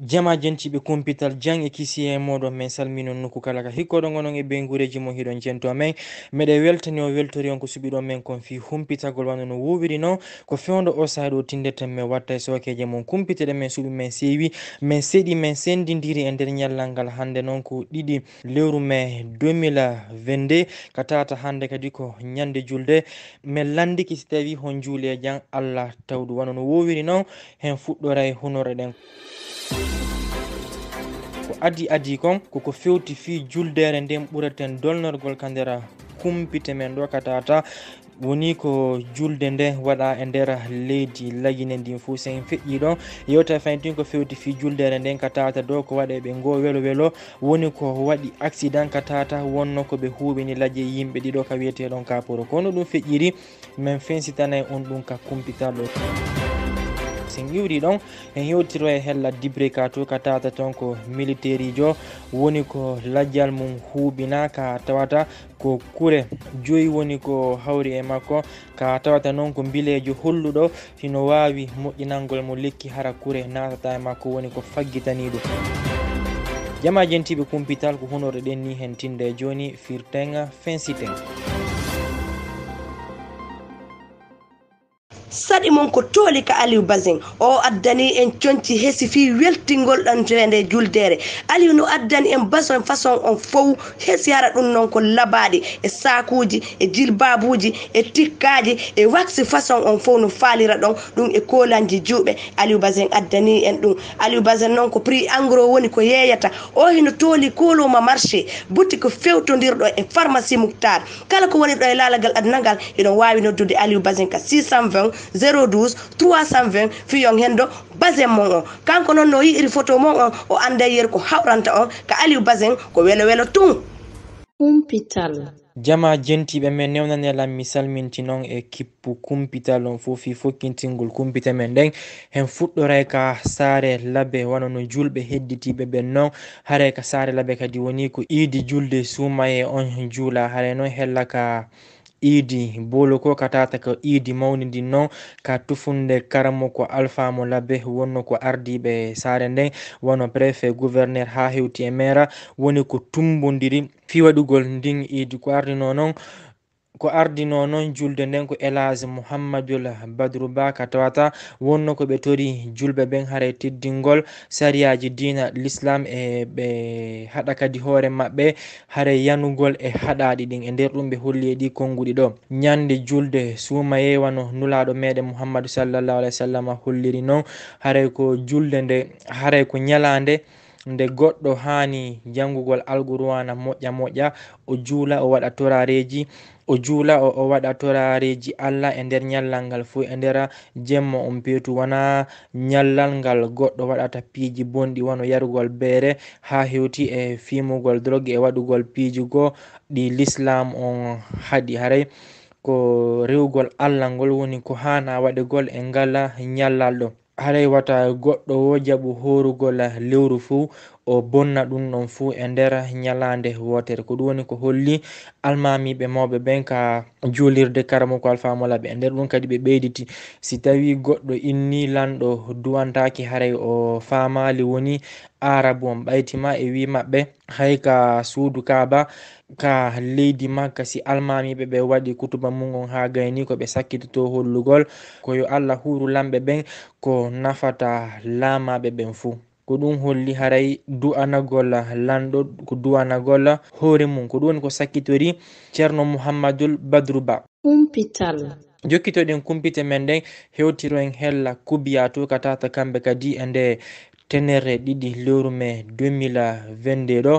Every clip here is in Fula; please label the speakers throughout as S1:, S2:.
S1: jama jentiɓe compital jang e kisie moɗon men salminon nokku kala ka hikkoɗo gonon e beygureji mo hiɗon jento men meɗe weltani o weltori on ko suɓiɗon men kon fi humpitagol wano no wowiri non ko fewdo o sahaa ɗo tindirten men watta e sokeje mon kumpiteɗe men suuɓi men sewi min seeɗi men sendidiri e nder ñallal ngal hande noon ko ɗiɗi lewru mai 2022 ka tata hande kadi ko ñande julde min landiki so tawi hon juuleejan allah tawɗu wano no wowiri non hen fuɗɗora e hunore ɗen ko adi adi kon koko fewti fi juldere nden ɓuraten dolnorgol ka nder kumpite men ɗo ka tata woni ko julde nde waɗa e nder leydi laguine ndin fo sen feƴƴi ɗon yewta e fayntin ko fewti fi juldere nden ka tata ɗo ko waɗe ɓe goo welo welo woni ko waɗi accident ka tata wonno ko ɓe huɓini laaƴe yimɓe ɗiɗo ka wiyeteɗon kaporo kono ɗum feƴƴiri min fensitanayi on ɗum ka kumpitaɗo sin iwri ɗon en yewtiro e hella dibrika to ka tata ton ko militaire jo woni ko lajjal mum huuɓina ka tawata ko kure joyi woni ko hawri e makko ka tawata noon ko bileejo holluɗo hino wawi moƴƴinalngol mo lekki hara kure natata e makko woni ko faggitaniɗo jamaji entiɓe kumpital ko honorɗe ɗen ni hen tinde joni
S2: firtin fincitin waɗi mon ko tooli ka aliou basin o addani en conci hesi fi weltingol ɗan nde juldere aliou no addani en basin façon on fow hesi hara ɗum noon ko labaɗi e sakuji e jilbabuji e tikkaji e waxe façon on fow no falira ɗon ɗum e kolanji juuɓe aliou basin addani en ɗum aliou basin noon ko prix engro woni ko yeeyata o hino tooli koloma marché buti ko fewtodirɗo e pharmacie moutar kala ko woni ɗo e lalagal adnagal eɗon wawi noddude aliou basin ka 620 02 012 320 fiyong hen ɗo basin mon on kanko noon no yi iri photo mon on o anda yeri ko hawranta on ka aliou basin ko welo welo tun kumpital
S1: jama jentiɓe men newnanelam mi salminti noon e kippu kumpital on fo fi fokkintingol kumpita men ɗen hen fuɗɗoray ka saare labe wona no julɓe heddityɓe ɓen noon haare ka saare labe kadi woni ko iidi julde suumaye on juula haare noon hella ka idi bolo ko katata ko idi mawnidi non ka tufunde karamo ko mo labbe wonno ko ardiɓe sare nden wono préfet gouverneur ha hewti e mera woni ko tumbodiri fi wadugol ndin idi ko ardi non ko ardino noon julde nden ko elage mouhammadoul badrou baka tawata wonno koɓe tori julɓe ɓen haara teddingol sariyaji dina l'islam e ɓe haɗa kadi hoore maɓɓe haara yanugol e haɗaɗi ɗin e nder ɗum ɓe holli e ɗi konguɗi ɗo ñande julde suuma yewano nulaɗo meɗen mouhammadou sallallahu alah w sallam holliri noon haaray ko julde nde haaray ko ñalande nde goɗɗo hani jangugol algourwana moƴƴa moƴƴa o juula o waɗa torareji o juula o o waɗa torareji allah e nder ñallal ngal fo e nder jemma on petu wona ñallal ngal goɗɗo waɗata piiji bonɗi wono yarugol beere ha hewti e fimugol drogue e waɗugol piiji go ɗi l'islam on haaɗi haray ko rewugol allah ngol woni ko hana waɗigol e ngala ñallal ɗo haray wata goɗɗo wo jaɓu horugol lewru fuu o bonna ɗum ɗon fuu e nder ñalande wotere ko ɗum woni ko holli almamiɓe mawɓe ɓen ka juulirde karamu ko alfamola ɓe e nder ɗum kadi ɓe ɓeyditi si tawi goɗɗo inni lanɗo duwantaki haray o famali woni arabu on ɓaytima e wi maɓɓe hay ka suudu kaba ka leydi makka si almamiɓe ɓe waɗi kutuba mugon ha gayni koɓe sakkitoto hollugol koyo allah huru lamɓe ɓen ko nafata laamaɓe ɓen fuu ko ɗum holli haray du'anagol lanɗo ko du'anagol hoore mum ko ɗum woni ko sakkitori ceerno mouhammadoul badru ba
S2: umpital
S1: jokkitoɗen kumpite men nden hewtiroen hella kubiya to ka tata kamɓe kadi e nde tenere ɗiɗi lewru mai 2022 ɗo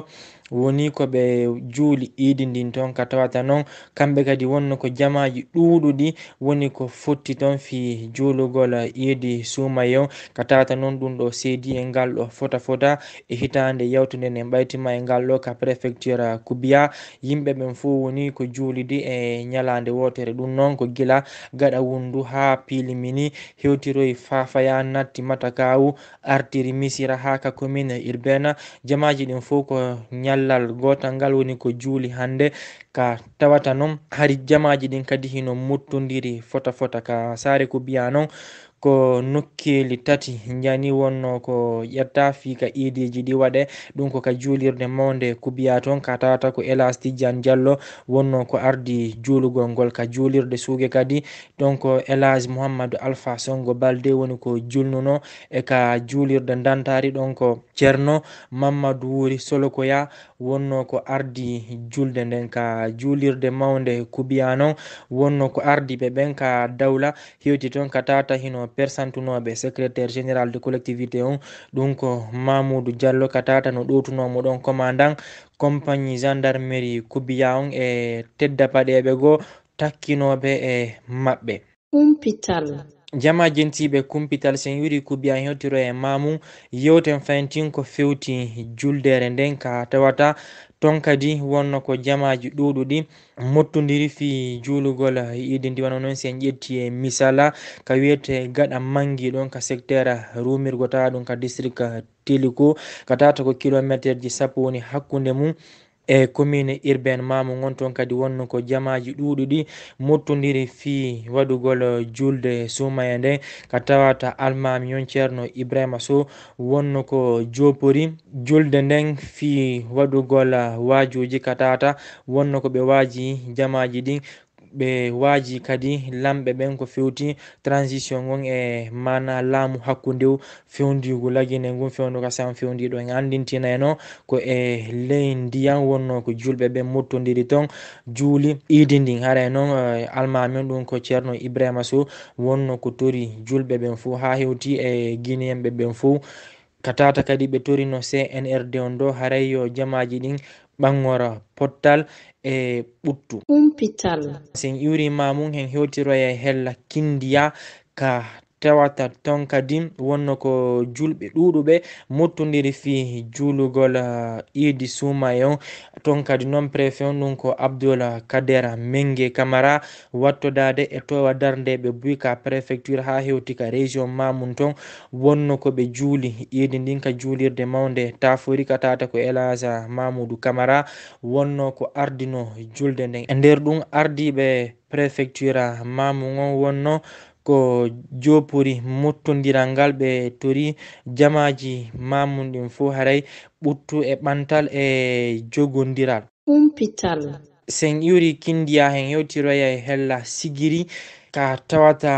S1: woni ko ɓe juuli iidi ndin toon ka tawata noon kamɓe kadi wonno ko jamaaji ɗuuɗuɗi woni ko futti toon fi juulugol iidi suumayow ka tawata noon ɗum ɗo seedi e ngal ɗo fota fota e hitaande yewtunde nden ɓaytima e ngal ɗo ka préfecture kubiya yimɓe ɓen fuu woni ko juulidi e ñalaande wootere ɗum noon ko gila gaɗa wundu haa piilimini hewtiroye faafaya natti matakaawu artiri misira haa ka commune urbaine jamaaji ɗin fuu ko ñal kallal gotal ngal woni ko juuli hande ka tawata noon hari jamaji ɗin kadi hino muttodiri fota fota ka saare ko biya noon ko nokkeli tati jani wonno ko ƴetta fiika idiji ɗi waɗe ɗum ko ka juulirde mawde kubiya toon ka tawata ko elasti dian diallo wonno ko ardi juulugol ngol ka juulirde suuge kadi donc elas mouhammadou alpha songo balde woni ko julnuno e ka juulirde dantari ɗon ko ceerno mamadou wuuri solokoya wonno ko ardi julde nden ka juulirde mawde kubiya noon wonno ko ardi ɓe ɓen ka dawla hewti toon ka tawata hino persantunoɓe secrétaire général de collectivité on ɗum ko mamoudou diallo katata no ɗowtunomo ɗon commandant compagnie gendarmerie kubiya on e tedda paɗeɓe goo takkinoɓe e maɓɓe
S2: umpital
S1: jama jentiɓe kumpital sen wiri kubiya hettiro e mamum yewten fayintin ko fewti juldere nden ka tawata ton kadi wonno ko jamaji ɗuɗuɗi mottodiri fi julugol idi ndiwano noon si en ƴetti e misala ka wiyete gaɗa mangi ɗon ka secteur rumirgo tawa ɗum ka district teliko ka tata ko kilométre ji sappo woni hakkunde mum e commune urbaine mamo gonton kadi wonno ko jamaji ɗuɗi ɗi mottodiri fi waɗugol julde sumaye nde ka tawata almami yon ceerno ibrahima sow wonno ko jopori julde nden fi waɗugol wajuji ka tawata wonno ko ɓe waaji jamaji ɗi ɓe waji kadi lamɓe ɓen ko fewti transition gon e mana laamu hakkunde fewndigu lagine ngun fewndo sam fewndi ɗon andintina eno ko e ley ndiyam wonno ko julɓe ɓen mottodiri ton juuli idi ndin hara noon e, almamin ɗum ko ceerno ibrahima sow wonno ko tori julɓe ɓen fo ha hewti e guineyenɓe ɓen fo katata kadi ɓe torino cnrd on ɗo haray yo jamaji ɗin ɓangora pottal e ɓuttu umpital sen iwrima mum hen hewtiroya hella kindiya ka tawata ton kadi wonno ko julɓe ɗuɗuɓe muttodiri fi julugol eh, idi sumaye on ton kadi noon préfet on ɗum ko abdoul kader menge camara wattodade e towa dardeɓe buyka préfecture ha hewti ka région mamum ton wonno koɓe juuli idi ndinka juulirde mawde tafori ka tata ko elage mamoudou camara wonno ko ardino julde nden e nder ɗum ardiɓe préfecture mamum on wonno ko jopuri muttodiral ngal ɓe tori jamaji mamum ɗin fuu haray ɓuttu e ɓantal e jogodiral
S2: umpital
S1: sen iwri kindiya hen yewtiroya e hella sigiri ka tawata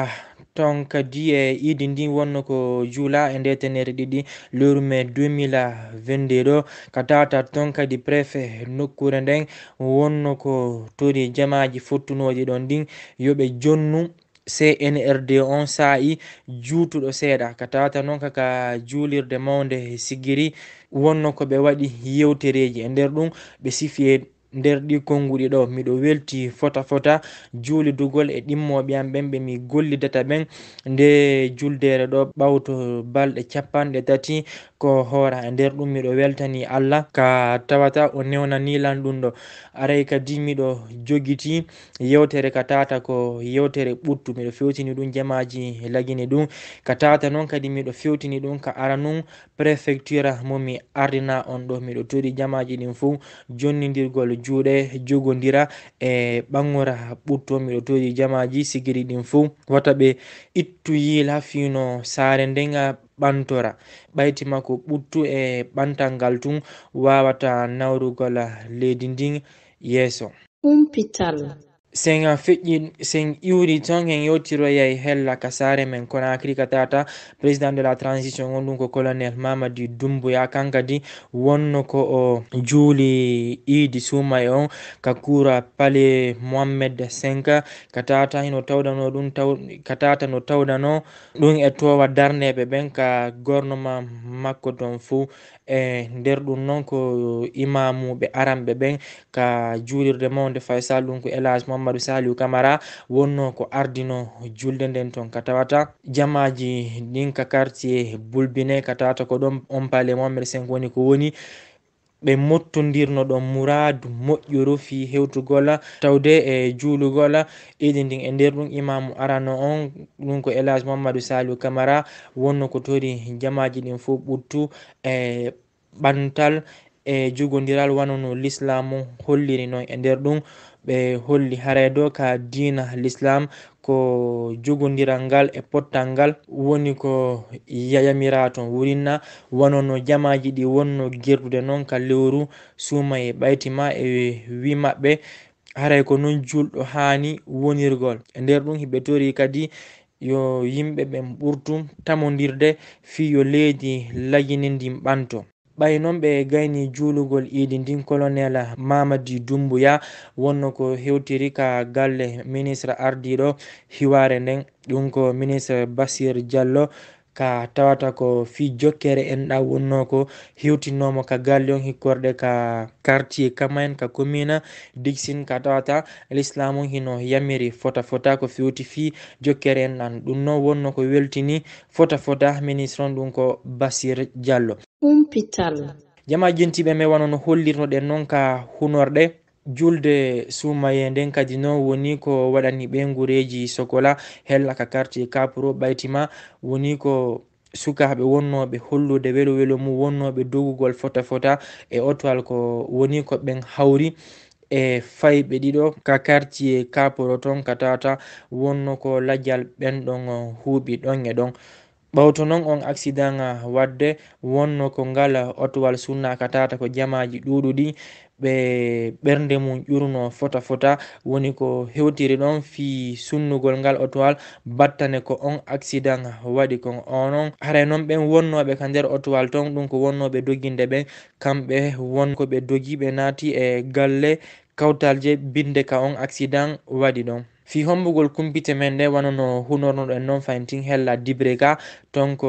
S1: ton kadi e idi ndi wonno ko juula e nde tenere ɗiɗi lewru mai 2022 ɗo ka tawata ton kadi préfet nokkure nden wonno ko tori jamaji fottunoji ɗon ndin yoɓe jonnu cnrd on sa'i juutuɗo seeɗa ka tawata noon kaka juulirde mawnde sigiri wonno ko ɓe waɗi yewtereji e nder ɗum ɓe sifi e nder ɗi konnguɗi ɗo miɗo welti fota fota juulidugol e ɗimmoɓe yam ɓen ɓe mi gollidata ɓen nde juldere ɗo ɓawto balɗe capanɗe tati ko hoora nder ɗum miɗo weltani allah ka tawata o newnanilan ɗum ɗo aray kadi miɗo jogiti yewtere ka tata ko yewtere ɓuttu miɗo fewtini ɗum jamaji lagini ɗum ka tata noon kadi miɗo fewtini ɗum ka ara nun préfecture momi ardina on ɗo miɗo toɗi jamaji ɗin fo jonnidirgol juuɗe jogodira e ɓangora ɓutto miɗo toɗi jamaji sigiri ɗin fo wata ɓe ittu yila fino saare ndega ɓantora ɓayti mako ɓuttu e ɓantal ngal tun wawata nawrugol leydi ndin yeeso
S2: umpital
S1: sen feƴƴi sen iwri ton en ya hella ka saare men konakri ka tata président de la transition on ɗum ko colonel mamadi dumboya kankadi wonno ko o juuli idi suumay on ka kura pale mohammed senka ka tata no tawdano ɗum taw ka tata no tawdano ɗum e towa darneɓe ɓen ka gornoma makko ton fou e nder ɗum noon ko imamuɓe aranɓe ɓen ka juulirde mawde faysal ɗum ko élage mamadou saliou camara wonno ko ardino julde nden toon ka tawata jamaji ɗin ka quartier bulbine ka tawata ko ɗon on pale momed cinq woni ko woni ɓe mottodirno ɗon mouradou moƴƴuru fi hewtugol tawde e juulugol iɗi ndin e nder ɗum imamu arano on ɗum ko hélage mamadou saliou camara wonno ko tori jamaji ɗin fo ɓuttu e ɓantal e jogodiral wanano l'islamu holliri noon e nder ɗum ɓe holli haraydo ka dina al islam ko jogodiral ngal e pottal ngal woni ko yayamira ton wurinna wono no jamaji ɗi wonno guerdude noon ka lewru suuma e ɓaytima e wi maɓɓe haray ko noon julɗo hani wonirgol e nder ɗum hiɓe tori kadi yo yimɓe ɓen ɓurtum tamodirde fi yo leydi laginidin ɓanto ɓay noon ɓe gayni juulugol iidi ndin colonel mamadi dumbuya wonno ko hewtiri ka galle ministre ardiɗo hiware nden ɗum ko ministre basir diallo ka tawata ko fi jokkere en ɗa wonno ko hewtinomo ka galle on hikkorɗe ka quartier kamaen ka commune dixin ka tawata l'islamu hino yamiri fota fota ko fewti fi jokkere en ɗan ɗum noon wonno ko weltini fota fota ministre on ɗum ko basir diallo
S2: jama
S1: jamaji jentiɓe me wano no hollirnoɗen noon ka hunorde julde sumaye nden kadi noon woni ko waɗani ɓe gureji sokola hella ka quartier capro ɓaytima woni ko sukaɓe wonnoɓe hollude welo welo mum wonnoɓe dogugol fota fota e otowal ko woni ko ɓen hawri e fayɓe ɗiɗo ka quartier capro ton ka tata wonno ko lajal ɓenɗon huuɓi ɗon e ɗon ɓawto noon on accident wadde wonno ko ngal otowal sunnaka tata ko jamaji ɗuɗuɗi ɓe ɓernde mum ƴurno fota fota woni ko hewtiri ɗon fi sunnugol ngal otowal battane ko on accident waɗi kon onon haray noon ɓen wonnoɓe ka nder otowal ton ɗum ko wonnoɓe doginde ɓen kamɓe wonkoɓe dogui ɓe naati e galle kawtal je binde ka on accident waɗi ɗon fi hombugol kumpite men nde wanano hunornoɗen noon fayintin hella dibrega donc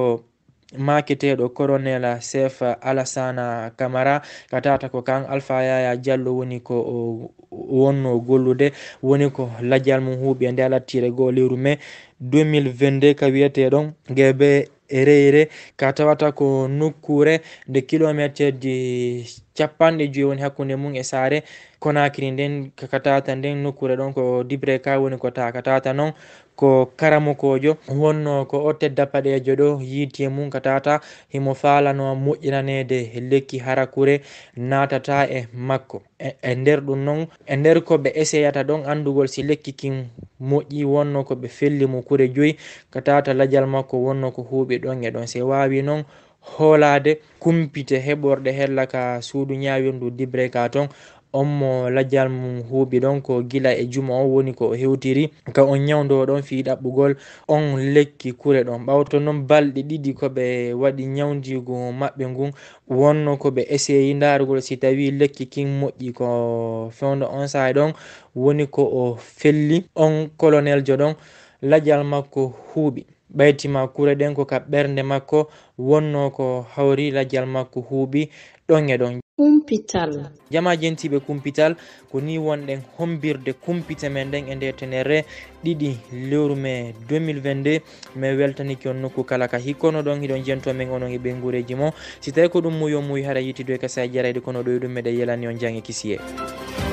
S1: maketeɗo coronel chef alasana camara katata ko kan alpha yaya diallo woni ko wonno gollude woni ko lajal mum huuɓi e nde alattire goho lewru mai 2022 ka wiyeteɗon gueɓe reyre ka tawata ko nokkure nde kilométre ji capanɗe joyi woni hakkude mum e saare konakiri nden katata nden nokkure ɗon ko dibre ka woni ko taka tata noon ko karamukojo wonno ko o tedda paɗejo ɗo yiitie mum ka tata himo falano moƴƴinanede lekki harakure natata e makko e, e nder ɗum noon e nder koɓe essayata ɗon andugol si lekki kin moƴƴi wonno koɓe felli mu kure joyi ka tata lajal makko wonno ko huuɓi ɗon e ɗon se wawi noon hoolade kumpite heɓorɗe hellaka suudu ñawirndu dibre ka ton on mo lajal mum huuɓi ɗon ko gila e juma o woni ko o hewtiri ka on ñawdo ɗon fi ɗaɓɓugol on lekki kure ɗon ɓawto non balɗe ɗiɗi koɓe waɗi ñawdigu maɓɓe ngun wonno koɓe essayi darugol si tawi lekki kin moƴƴi ko fewdo on sahe ɗon woni ko o felli on colonel jo ɗon lajal makko huuɓi ɓaytima kuuɗe ko ka ɓernde makko wonno ko hawrilajal makko huuɓi ɗon e ɗon
S2: kumpital
S1: jama jentiɓe kumpital ko ni wonɗen hombirde kumpite men ɗen e nde tenere ɗiɗi lewru mai 2022 mi weltaniki on nokku kala ka hikkono ɗon hiɗon jento men onon e ɓengureji mo si tawi ko ɗum muyo muyi haɗa yittido e kasaji jarayde kono ɗo ɗum meɗen yelani on jange
S2: kisiye